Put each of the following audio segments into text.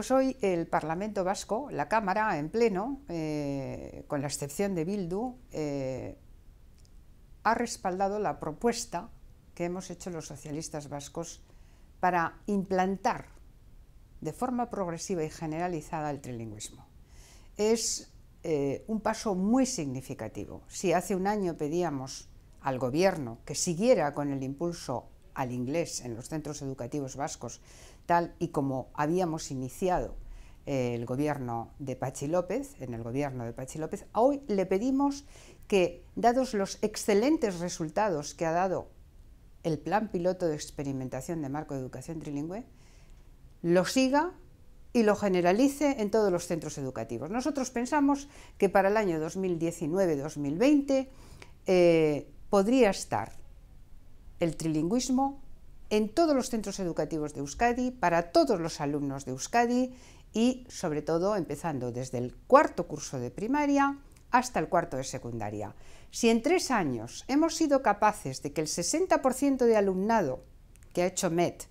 Pues hoy el Parlamento Vasco, la Cámara en pleno, eh, con la excepción de Bildu, eh, ha respaldado la propuesta que hemos hecho los socialistas vascos para implantar de forma progresiva y generalizada el trilingüismo. Es eh, un paso muy significativo. Si hace un año pedíamos al Gobierno que siguiera con el impulso al inglés en los centros educativos vascos, tal y como habíamos iniciado eh, el gobierno de Pachi López, en el gobierno de Pachi López, hoy le pedimos que, dados los excelentes resultados que ha dado el plan piloto de experimentación de marco de educación trilingüe, lo siga y lo generalice en todos los centros educativos. Nosotros pensamos que para el año 2019-2020 eh, podría estar el trilingüismo en todos los centros educativos de Euskadi, para todos los alumnos de Euskadi y, sobre todo, empezando desde el cuarto curso de primaria hasta el cuarto de secundaria. Si en tres años hemos sido capaces de que el 60% de alumnado que ha hecho MET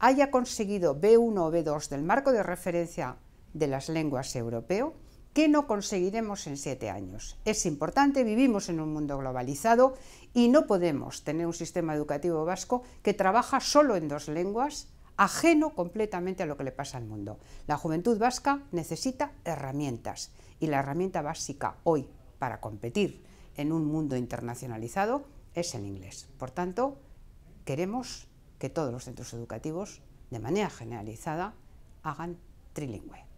haya conseguido B1 o B2 del marco de referencia de las lenguas europeo, ¿Qué no conseguiremos en siete años. Es importante, vivimos en un mundo globalizado y no podemos tener un sistema educativo vasco que trabaja solo en dos lenguas, ajeno completamente a lo que le pasa al mundo. La juventud vasca necesita herramientas y la herramienta básica hoy para competir en un mundo internacionalizado es el inglés. Por tanto, queremos que todos los centros educativos, de manera generalizada, hagan trilingüe.